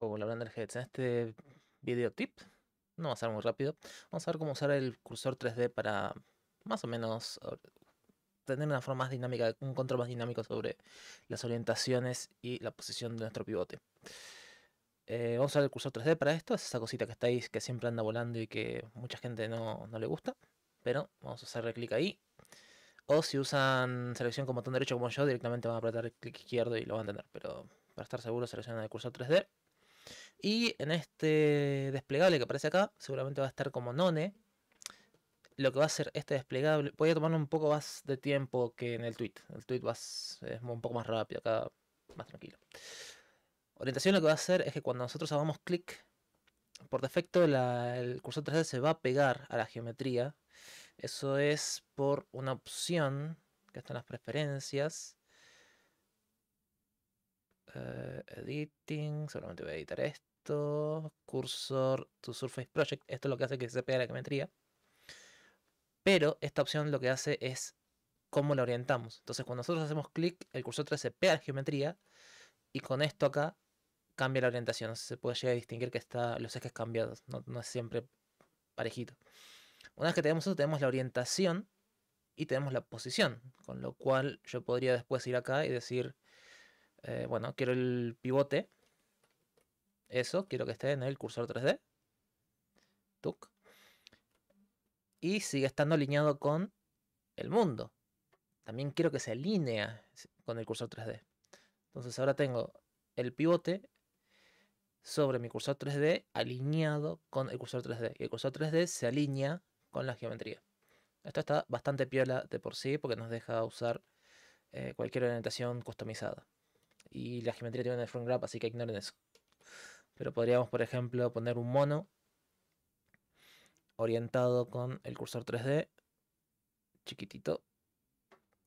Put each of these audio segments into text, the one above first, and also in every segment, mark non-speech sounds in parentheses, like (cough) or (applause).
Hola la Blender En este video tip, no va a ser muy rápido, vamos a ver cómo usar el cursor 3D para más o menos tener una forma más dinámica, un control más dinámico sobre las orientaciones y la posición de nuestro pivote. Eh, vamos a usar el cursor 3D para esto, es esa cosita que estáis que siempre anda volando y que mucha gente no, le gusta, pero vamos a hacerle clic ahí. O si usan selección con botón derecho como yo, directamente van a apretar clic izquierdo y lo van a tener pero para estar seguro seleccionan el cursor 3D. Y en este desplegable que aparece acá, seguramente va a estar como none. Lo que va a hacer este desplegable, voy a tomar un poco más de tiempo que en el tweet. El tweet es un poco más rápido, acá más tranquilo. Orientación lo que va a hacer es que cuando nosotros hagamos clic, por defecto el cursor 3D se va a pegar a la geometría. Eso es por una opción que está en las preferencias eh, editing, solamente voy a editar esto. Cursor to Surface Project, esto es lo que hace que se pegue la geometría. Pero esta opción lo que hace es cómo la orientamos. Entonces cuando nosotros hacemos clic, el cursor 3 se pega la geometría y con esto acá cambia la orientación. Se puede llegar a distinguir que está los ejes cambiados, no, no es siempre parejito. Una vez que tenemos eso, tenemos la orientación y tenemos la posición, con lo cual yo podría después ir acá y decir eh, bueno, quiero el pivote. Eso, quiero que esté en el cursor 3D. Tuc. Y sigue estando alineado con el mundo. También quiero que se alinee con el cursor 3D. Entonces ahora tengo el pivote sobre mi cursor 3D alineado con el cursor 3D. Y el cursor 3D se alinea con la geometría. Esto está bastante piola de por sí porque nos deja usar eh, cualquier orientación customizada y la geometría tiene un front grab, así que ignoren eso. Pero podríamos, por ejemplo, poner un mono orientado con el cursor 3D, chiquitito,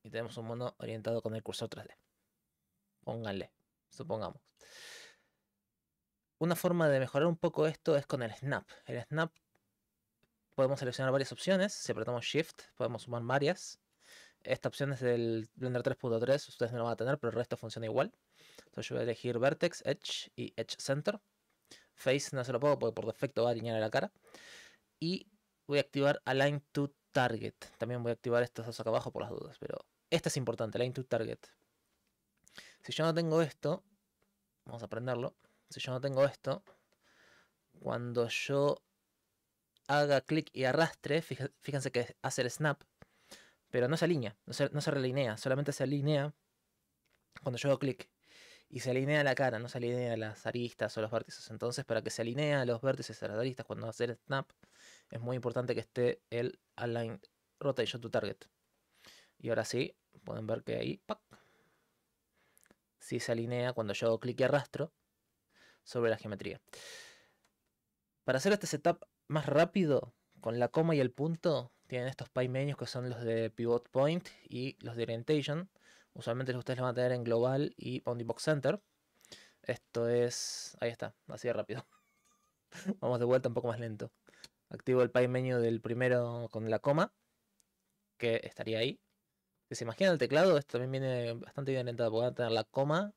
y tenemos un mono orientado con el cursor 3D. Pónganle, supongamos. Una forma de mejorar un poco esto es con el snap. El snap podemos seleccionar varias opciones, si apretamos shift podemos sumar varias. Esta opción es del Blender 3.3, ustedes no la van a tener, pero el resto funciona igual. Entonces yo voy a elegir Vertex, Edge y Edge Center. Face no se lo puedo porque por defecto va a alinear a la cara. Y voy a activar Align to Target. También voy a activar estos dos acá abajo por las dudas, pero este es importante, Align to Target. Si yo no tengo esto, vamos a aprenderlo Si yo no tengo esto, cuando yo haga clic y arrastre, fíjense que hace el snap, pero no se alinea, no se, no se, relinea, solamente se alinea cuando yo hago clic y se alinea la cara, no se alinea las aristas o los vértices. Entonces, para que se alinea los vértices a las aristas cuando hacer snap, es muy importante que esté el align rotation to target. Y ahora sí, pueden ver que ahí, ¡pac! Sí se alinea cuando yo hago clic y arrastro sobre la geometría. Para hacer este setup más rápido, con la coma y el punto, tienen estos paimeños que son los de pivot point y los de orientation Usualmente ustedes lo van a tener en Global y Bounty Box Center. Esto es... Ahí está, así de rápido. (laughs) Vamos de vuelta un poco más lento. Activo el pie menu del primero con la coma, que estaría ahí. Que se imaginan el teclado, esto también viene bastante bien lentado, porque van a tener la coma.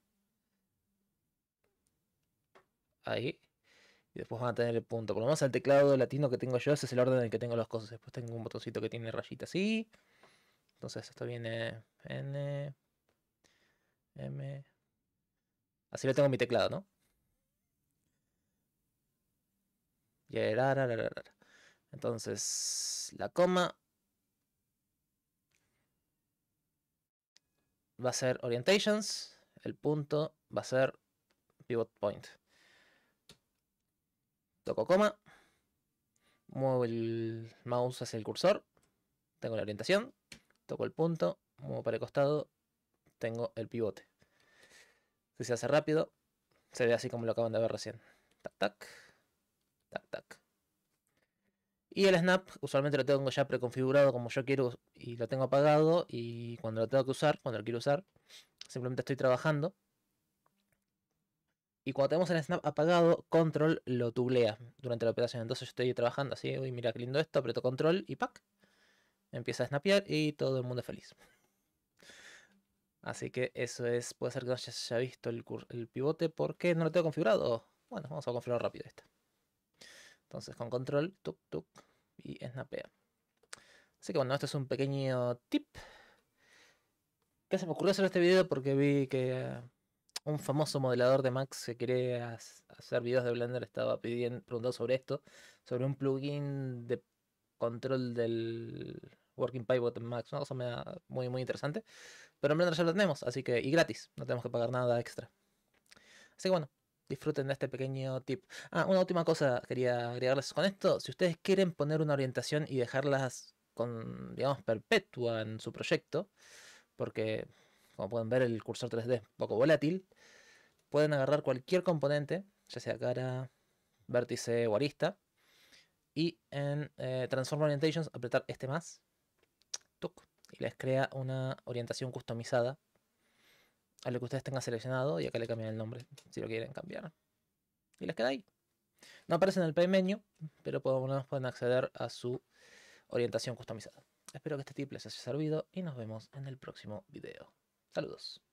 Ahí. Y después van a tener el punto. Por lo menos el teclado latino que tengo yo, ese es el orden en el que tengo las cosas. Después tengo un botoncito que tiene rayita así. Entonces esto viene N, M. Así lo tengo en mi teclado, ¿no? Entonces, la coma va a ser orientations, el punto va a ser pivot point. Toco coma, muevo el mouse hacia el cursor, tengo la orientación, toco el punto, muevo para el costado tengo el pivote. Si se hace rápido, se ve así como lo acaban de ver recién. Tac, tac. Tac, tac. Y el snap usualmente lo tengo ya preconfigurado como yo quiero y lo tengo apagado. Y cuando lo tengo que usar, cuando lo quiero usar, simplemente estoy trabajando. Y cuando tenemos el snap apagado, control lo tublea durante la operación. Entonces yo estoy trabajando así, uy, mira qué lindo esto, aprieto control y pack. Empieza a snapear y todo el mundo es feliz. Así que eso es, puede ser que no haya visto el, pivote porque no lo tengo configurado. Bueno, vamos a configurar rápido esta. Entonces con control, tuk tuk, y snapea. Así que bueno, esto es un pequeño tip. Que se me ocurrió hacer este video porque vi que un famoso modelador de Max que quería hacer videos de Blender estaba pidiendo, preguntando sobre esto, sobre un plugin de control del Working Pivot Max, una cosa muy, muy interesante. Pero en Blender ya lo tenemos, así que, y gratis, no tenemos que pagar nada extra. Así que bueno, disfruten de este pequeño tip. Ah, una última cosa quería agregarles con esto. Si ustedes quieren poner una orientación y dejarlas con, digamos, perpetua en su proyecto, porque como pueden ver el cursor 3D es poco volátil, pueden agarrar cualquier componente, ya sea cara, vértice o arista, y en eh, Transform Orientations apretar este más les crea una orientación customizada a lo que ustedes tengan seleccionado y acá le cambian el nombre si lo quieren cambiar. Y les queda ahí. No aparece en el pay pero por lo menos pueden acceder a su orientación customizada. Espero que este tip les haya servido y nos vemos en el próximo video. Saludos.